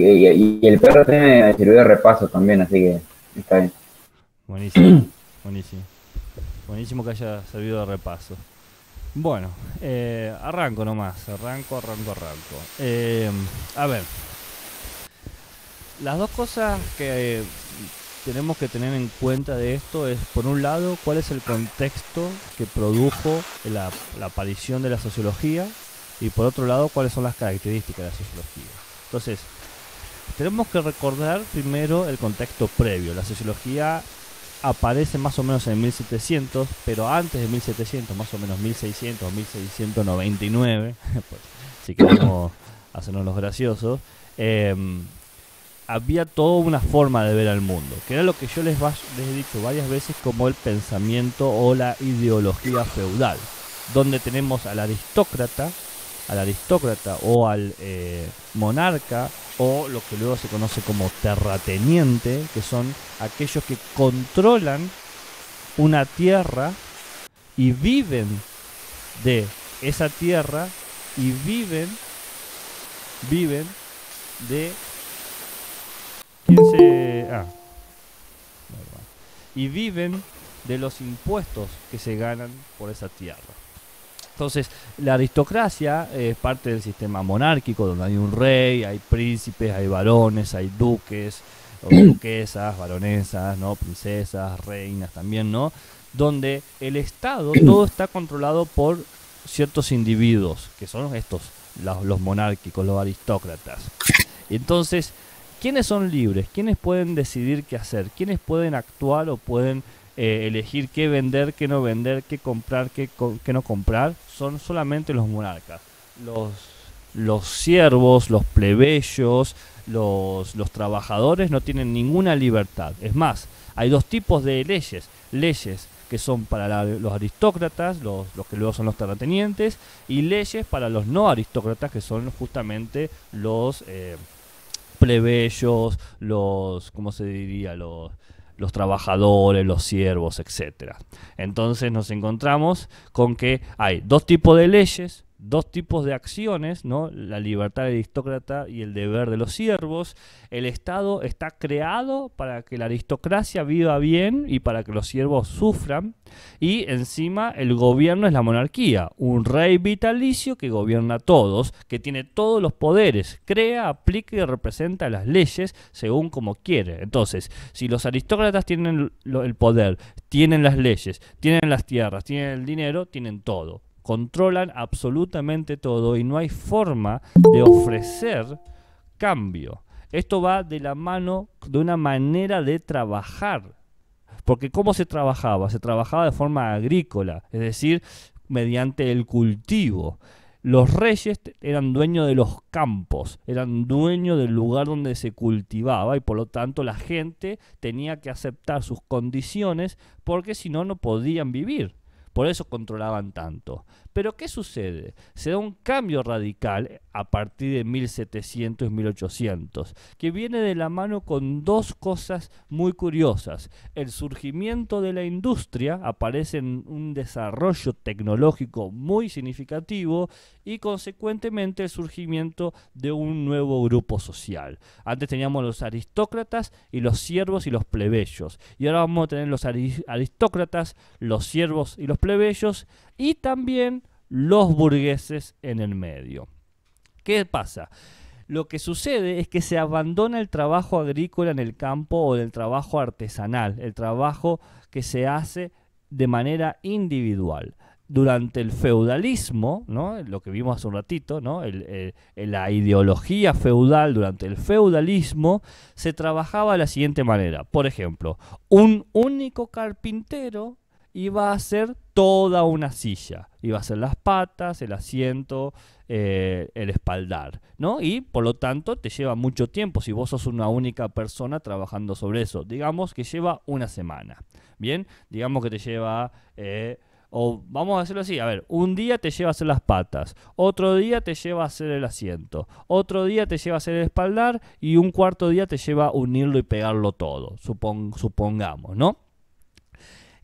y, el perro tiene sirvió de repaso también, así que está bien. Buenísimo, buenísimo. Buenísimo que haya servido de repaso. Bueno, eh, arranco nomás, arranco, arranco, arranco. Eh, a ver, las dos cosas que eh, tenemos que tener en cuenta de esto es, por un lado, cuál es el contexto que produjo la, la aparición de la sociología y por otro lado, cuáles son las características de la sociología. Entonces, tenemos que recordar primero el contexto previo. La sociología aparece más o menos en 1700, pero antes de 1700, más o menos 1600 1699, pues, si queremos hacernos los graciosos, em, había toda una forma de ver al mundo, que era lo que yo les, les he dicho varias veces como el pensamiento o la ideología feudal, donde tenemos al aristócrata al aristócrata o al eh, monarca o lo que luego se conoce como terrateniente, que son aquellos que controlan una tierra y viven de esa tierra y viven viven de ah, y viven de los impuestos que se ganan por esa tierra. Entonces, la aristocracia es parte del sistema monárquico, donde hay un rey, hay príncipes, hay varones, hay duques, duquesas, varonesas, ¿no? princesas, reinas también, ¿no? Donde el Estado, todo está controlado por ciertos individuos, que son estos, los, los monárquicos, los aristócratas. Entonces, ¿quiénes son libres? ¿Quiénes pueden decidir qué hacer? ¿Quiénes pueden actuar o pueden eh, elegir qué vender, qué no vender, qué comprar, qué, no comprar, son solamente los monarcas. Los, los siervos, los plebeyos, los, los trabajadores no tienen ninguna libertad. Es más, hay dos tipos de leyes. Leyes que son para los aristócratas, los, que luego son los terratenientes, y leyes para los no aristócratas, que son justamente los eh, plebeyos, los, ¿cómo se diría? Los, los trabajadores, los siervos, etc. Entonces nos encontramos con que hay dos tipos de leyes, dos tipos de acciones, ¿no? la libertad de aristócrata y el deber de los siervos. El Estado está creado para que la aristocracia viva bien y para que los siervos sufran. Y encima el gobierno es la monarquía, un rey vitalicio que gobierna a todos, que tiene todos los poderes, crea, aplica y representa las leyes según como quiere. Entonces, si los aristócratas tienen el poder, tienen las leyes, tienen las tierras, tienen el dinero, tienen todo controlan absolutamente todo y no hay forma de ofrecer cambio. Esto va de la mano de una manera de trabajar. Porque ¿cómo se trabajaba? Se trabajaba de forma agrícola, es decir, mediante el cultivo. Los reyes eran dueños de los campos, eran dueños del lugar donde se cultivaba y por lo tanto la gente tenía que aceptar sus condiciones porque si no, no podían vivir. Por eso controlaban tanto. Pero ¿qué sucede? Se da un cambio radical eh, a partir de 1700 y 1800, que viene de la mano con dos cosas muy curiosas. El surgimiento de la industria, aparece en un desarrollo tecnológico muy significativo y consecuentemente el surgimiento de un nuevo grupo social. Antes teníamos los aristócratas y los siervos y los plebeyos. Y ahora vamos a tener los aristócratas, los siervos y los plebeyos y también los burgueses en el medio. ¿Qué pasa? Lo que sucede es que se abandona el trabajo agrícola en el campo o el trabajo artesanal, el trabajo que se hace de manera individual durante el feudalismo, ¿no? lo que vimos hace un ratito, ¿no? la ideología feudal durante el feudalismo se trabajaba de la siguiente manera. Por ejemplo, un único carpintero y va a ser toda una silla. Y va a ser las patas, el asiento, eh, el espaldar, ¿no? Y por lo tanto te lleva mucho tiempo si vos sos una única persona trabajando sobre eso. Digamos que lleva una semana, ¿bien? Digamos que te lleva... Eh, o vamos a hacerlo así, a ver, un día te lleva a hacer las patas, otro día te lleva a hacer el asiento, otro día te lleva a hacer el espaldar y un cuarto día te lleva a unirlo y pegarlo todo, supongamos, ¿no?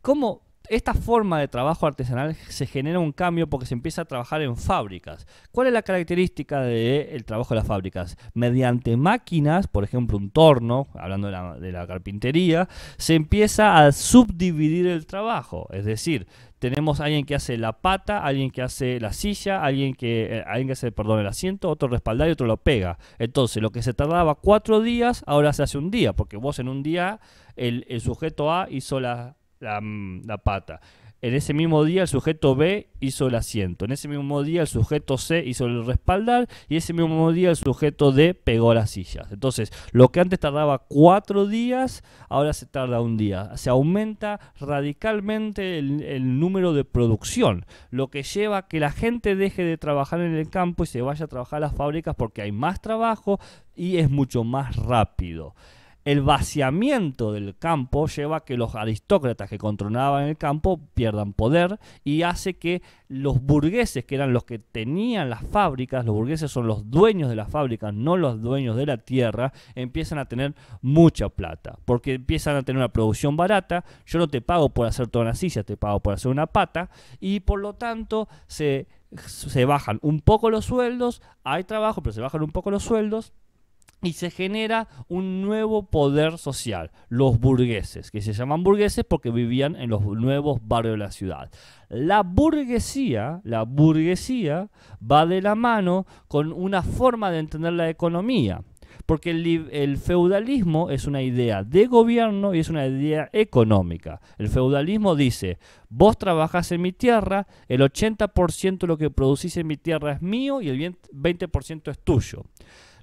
¿Cómo, esta forma de trabajo artesanal se genera un cambio porque se empieza a trabajar en fábricas. ¿Cuál es la característica del trabajo de las fábricas? Mediante máquinas, por ejemplo un torno, hablando de la, carpintería, se empieza a subdividir el trabajo. Es decir, tenemos a alguien que hace la pata, alguien que hace la silla, alguien que, eh, alguien que hace, el asiento, otro respaldar y otro lo pega. Entonces, lo que se tardaba cuatro días, ahora se hace un día, porque vos en un día, el, el sujeto A hizo la Mm, la, pata. En ese mismo día el sujeto B hizo el asiento. En ese mismo día el sujeto C hizo el respaldar. Y ese mismo día el sujeto D pegó las sillas. Entonces, lo que antes tardaba cuatro días, ahora se tarda un día. Se aumenta radicalmente el, el número de producción. Lo que lleva a que la gente deje de trabajar en el campo y se vaya a trabajar a las fábricas porque hay más trabajo y es mucho más rápido. El vaciamiento del campo lleva a que los aristócratas que controlaban el campo pierdan poder y hace que los burgueses, que eran los que tenían las fábricas, los burgueses son los dueños de las fábricas, no los dueños de la tierra, empiezan a tener mucha plata, porque empiezan a tener una producción barata, yo no te pago por hacer toda una te pago por hacer una pata, y por lo tanto se, se bajan un poco los sueldos, hay trabajo, pero se bajan un poco los sueldos, y se genera un nuevo poder social, los burgueses, que se llaman burgueses porque vivían en los nuevos barrios de la ciudad. La burguesía, la burguesía va de la mano con una forma de entender la economía, porque el, feudalismo es una idea de gobierno y es una idea económica. El feudalismo dice, vos trabajás en mi tierra, el 80% de lo que producís en mi tierra es mío y el 20% es tuyo.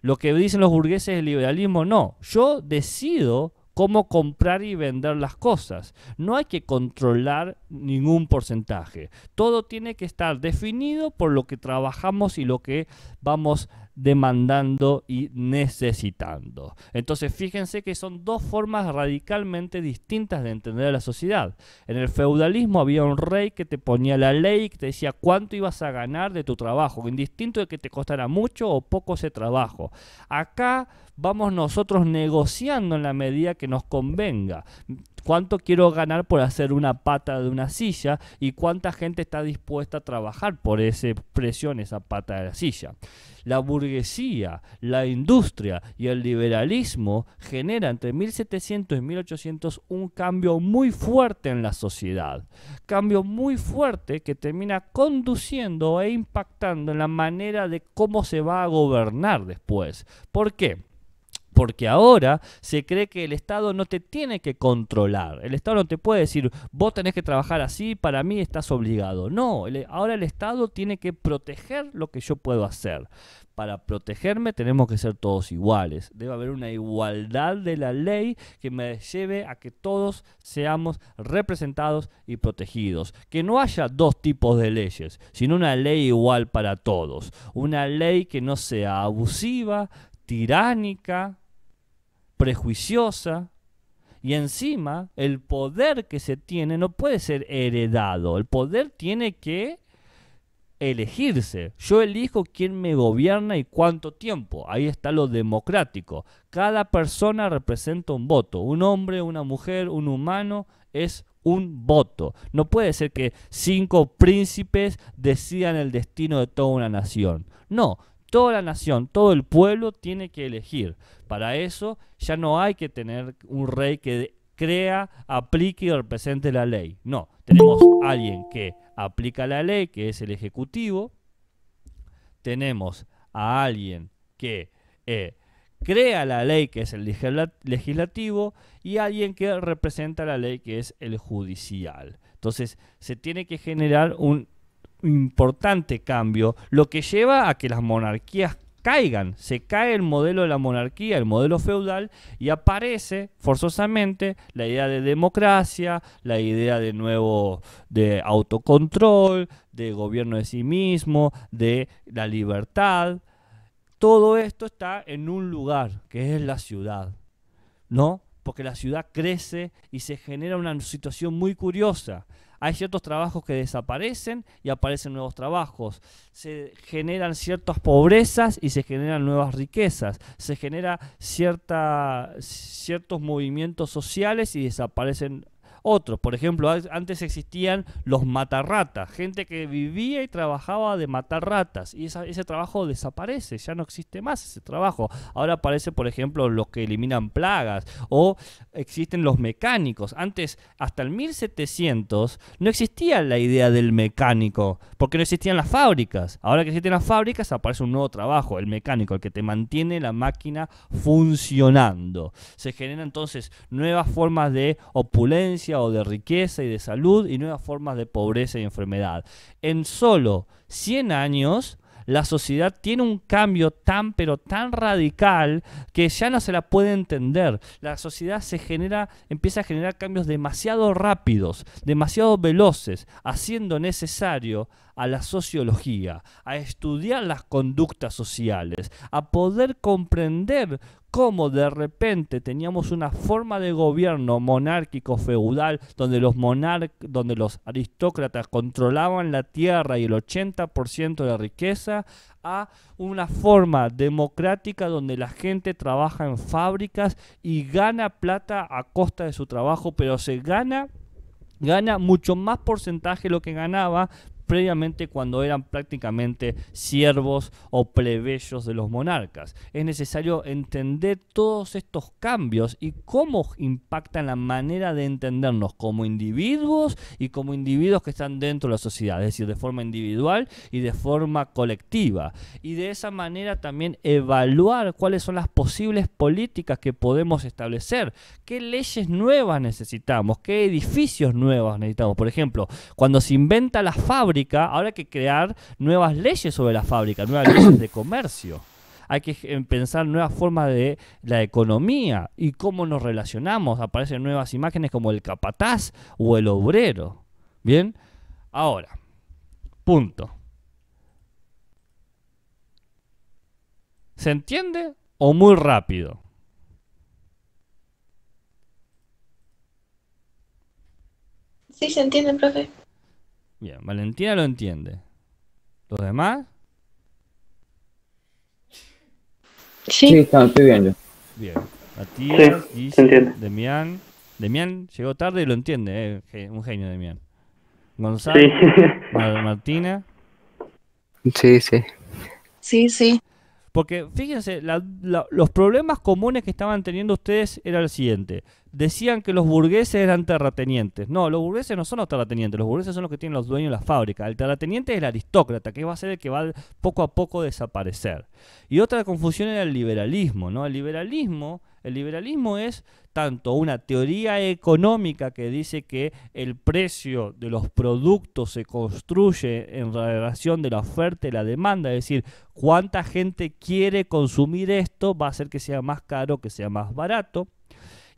Lo que dicen los burgueses del liberalismo, no. Yo decido cómo comprar y vender las cosas. No hay que controlar ningún porcentaje. Todo tiene que estar definido por lo que trabajamos y lo que vamos demandando y necesitando. Entonces, fíjense que son dos formas radicalmente distintas de entender a la sociedad. En el feudalismo había un rey que te ponía la ley, que te decía cuánto ibas a ganar de tu trabajo, indistinto de que te costara mucho o poco ese trabajo. Acá vamos nosotros negociando en la medida que nos convenga cuánto quiero ganar por hacer una pata de una silla y cuánta gente está dispuesta a trabajar por ese presión, esa pata de la silla. La burguesía, la industria y el liberalismo generan entre 1700 y 1800 un cambio muy fuerte en la sociedad. Cambio muy fuerte que termina conduciendo e impactando en la manera de cómo se va a gobernar después. ¿Por qué? porque ahora se cree que el Estado no te tiene que controlar, el Estado no te puede decir, vos tenés que trabajar así, para mí estás obligado. No, ahora el Estado tiene que proteger lo que yo puedo hacer. Para protegerme tenemos que ser todos iguales. Debe haber una igualdad de la ley que me lleve a que todos seamos representados y protegidos. Que no haya dos tipos de leyes, sino una ley igual para todos. Una ley que no sea abusiva, tiránica, prejuiciosa, y encima el poder que se tiene no puede ser heredado, el poder tiene que elegirse. Yo elijo quién me gobierna y cuánto tiempo. Ahí está lo democrático. Cada persona representa un voto. Un hombre, una mujer, un humano es un voto. No puede ser que cinco príncipes decidan el destino de toda una nación. No, toda la nación, todo el pueblo tiene que elegir. Para eso ya no hay que tener un rey que crea, aplique y represente la ley. No, tenemos alguien que aplica la ley, que es el Ejecutivo. Tenemos a alguien que eh, crea la ley, que es el legislativo, y alguien que representa la ley, que es el judicial. Entonces, se tiene que generar un importante cambio, lo que lleva a que las monarquías caigan, se cae el modelo de la monarquía, el modelo feudal, y aparece forzosamente la idea de democracia, la idea de nuevo de autocontrol, de gobierno de sí mismo, de la libertad. Todo esto está en un lugar, que es la ciudad, ¿no? Porque la ciudad crece y se genera una situación muy curiosa hay ciertos trabajos que desaparecen y aparecen nuevos trabajos. Se generan ciertas pobrezas y se generan nuevas riquezas. Se genera ciertos movimientos sociales y desaparecen otros. Por ejemplo, antes existían los matarratas, gente que vivía y trabajaba de matar ratas. Y ese trabajo desaparece, ya no existe más ese trabajo. Ahora aparece, por ejemplo, los que eliminan plagas o existen los mecánicos. Antes, hasta el 1700, no existía la idea del mecánico, porque no existían las fábricas. Ahora que existen las fábricas, aparece un nuevo trabajo, el mecánico, el que te mantiene la máquina funcionando. Se generan entonces nuevas formas de opulencia o de riqueza y de salud y nuevas formas de pobreza y enfermedad. En solo 100 años, la sociedad tiene un cambio tan pero tan radical que ya no se la puede entender. La sociedad se genera, empieza a generar cambios demasiado rápidos, demasiado veloces, haciendo necesario a la sociología, a estudiar las conductas sociales, a poder comprender cómo de repente teníamos una forma de gobierno monárquico feudal donde los donde los aristócratas controlaban la tierra y el 80% de la riqueza a una forma democrática donde la gente trabaja en fábricas y gana plata a costa de su trabajo, pero se gana gana mucho más porcentaje de lo que ganaba, previamente cuando eran prácticamente siervos o plebeyos de los monarcas. Es necesario entender todos estos cambios y cómo impactan la manera de entendernos como individuos y como individuos que están dentro de la sociedad, es decir, de forma individual y de forma colectiva. Y de esa manera también evaluar cuáles son las posibles políticas que podemos establecer, qué leyes nuevas necesitamos, qué edificios nuevos necesitamos. Por ejemplo, cuando se inventa la fábrica, ahora hay que crear nuevas leyes sobre la fábrica, nuevas leyes de comercio. Hay que pensar nuevas formas de la economía y cómo nos relacionamos. Aparecen nuevas imágenes como el capataz o el obrero. Bien, ahora, punto. ¿Se entiende o muy rápido? Sí, se entiende, profe. Bien, Valentina lo entiende. ¿Los demás? Sí. Sí, estoy bien Bien. Matías, sí, Demian. Demián. Demián llegó tarde y lo entiende, eh. un genio Demián. Gonzalo, sí. Martina. Sí, sí. Sí, sí. Porque fíjense, los problemas comunes que estaban teniendo ustedes era el siguiente decían que los burgueses eran terratenientes. No, los burgueses no son los terratenientes, los burgueses son los que tienen los dueños de las fábricas. El terrateniente es el aristócrata, que va a ser el que va poco a poco desaparecer. Y otra confusión era el liberalismo, ¿no? El liberalismo, el liberalismo es tanto una teoría económica que dice que el precio de los productos se construye en relación de la oferta y la demanda, es decir, cuánta gente quiere consumir esto va a hacer que sea más caro, que sea más barato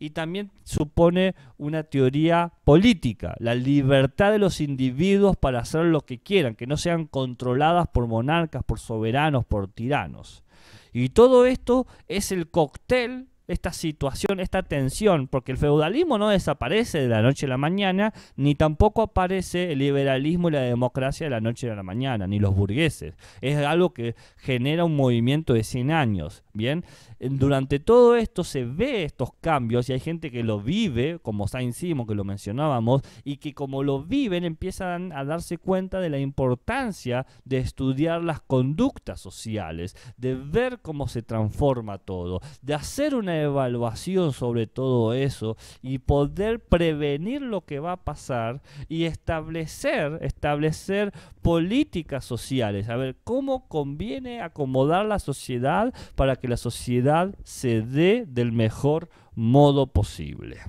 y también supone una teoría política, la libertad de los individuos para hacer lo que quieran, que no sean controladas por monarcas, por soberanos, por tiranos. Y todo esto es el cóctel esta situación, esta tensión, porque el feudalismo no desaparece de la noche a la mañana, ni tampoco aparece el liberalismo y la democracia de la noche a la mañana, ni los burgueses. Es algo que genera un movimiento de 100 años. Bien, durante todo esto se ve estos cambios y hay gente que lo vive, como está encima que lo mencionábamos, y que como lo viven empiezan a darse cuenta de la importancia de estudiar las conductas sociales, de ver cómo se transforma todo, de hacer una evaluación sobre todo eso y poder prevenir lo que va a pasar y establecer, establecer políticas sociales, a ver cómo conviene acomodar la sociedad para que que la sociedad se dé del mejor modo posible.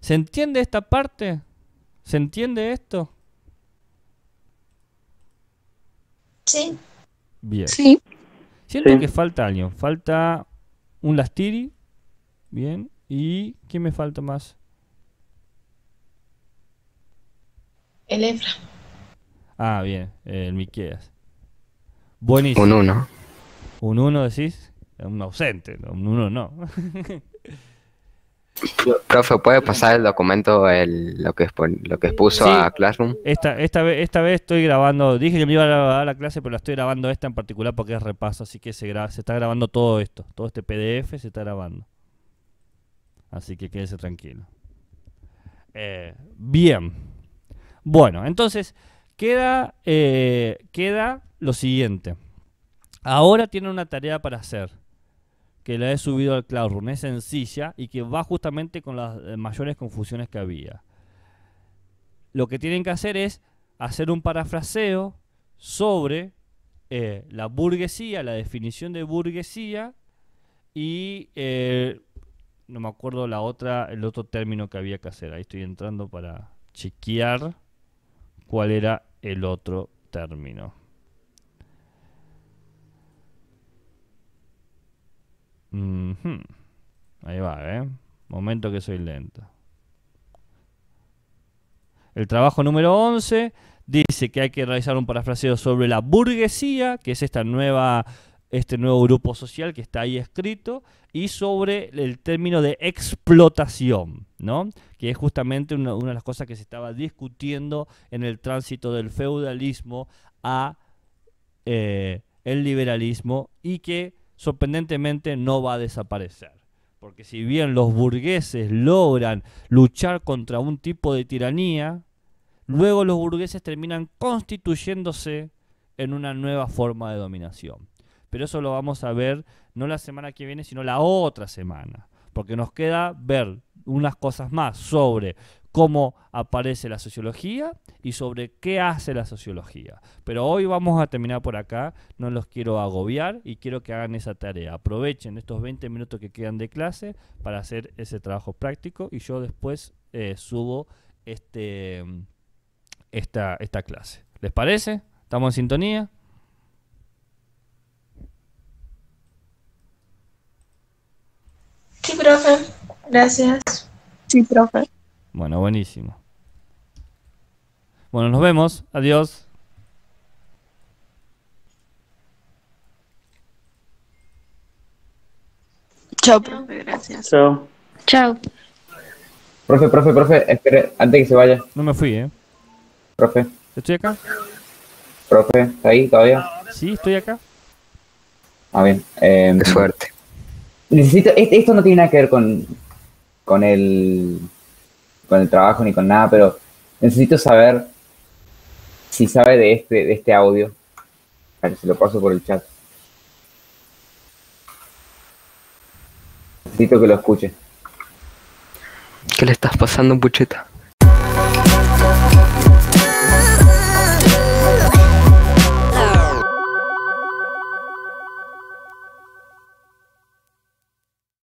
¿Se entiende esta parte? ¿Se entiende esto? Sí. Bien. Sí. Siento que falta año Falta un Lastiri. Bien. ¿Y qué me falta más? El Efra. Ah, bien. El Miqueas. Buenísimo. Con uno. Un 1 decís, un ausente, un uno no. Profe, ¿puede pasar el documento, lo, que, lo que expuso a Classroom? Esta, esta, vez, esta vez estoy grabando, dije que me iba a dar la clase, pero la estoy grabando esta en particular porque es repaso, así que se, se está grabando todo esto, todo este PDF se está grabando. Así que quédese tranquilo. Eh, bien. Bueno, entonces queda, eh, queda lo siguiente. Ahora tienen una tarea para hacer, que la he subido al Cloudroom. es sencilla y que va justamente con las eh, mayores confusiones que había. Lo que tienen que hacer es hacer un parafraseo sobre eh, la burguesía, la definición de burguesía y eh, no me acuerdo la otra, el otro término que había que hacer. Ahí estoy entrando para chequear cuál era el otro término. Ahí va, ¿eh? Momento que soy lento. El trabajo número 11 dice que hay que realizar un parafraseo sobre la burguesía, que es esta nueva, este nuevo grupo social que está ahí escrito, y sobre el término de explotación, ¿no? que es justamente una, de las cosas que se estaba discutiendo en el tránsito del feudalismo a eh, el liberalismo y que sorprendentemente no va a desaparecer. Porque si bien los burgueses logran luchar contra un tipo de tiranía, luego los burgueses terminan constituyéndose en una nueva forma de dominación. Pero eso lo vamos a ver no la semana que viene, sino la otra semana. Porque nos queda ver unas cosas más sobre cómo aparece la sociología y sobre qué hace la sociología. Pero hoy vamos a terminar por acá, no los quiero agobiar y quiero que hagan esa tarea. Aprovechen estos 20 minutos que quedan de clase para hacer ese trabajo práctico y yo después eh, subo este, esta, esta clase. ¿Les parece? ¿Estamos en sintonía? Sí, profe. Gracias. Sí, profe. Bueno, buenísimo. Bueno, nos vemos. Adiós. Chao, profe, gracias. Chao. Chao. Profe, profe, profe, espere, antes que se vaya. No me fui, ¿eh? Profe. ¿Estoy acá? Profe, ¿está ahí todavía? Sí, estoy acá. Ah, bien. Em, Qué suerte. Necesito, e-, esto no tiene nada que ver con, con el con el trabajo ni con nada, pero necesito saber si sabe de este, de este audio. se lo paso por el chat. Necesito que lo escuche. ¿Qué le estás pasando, Pucheta?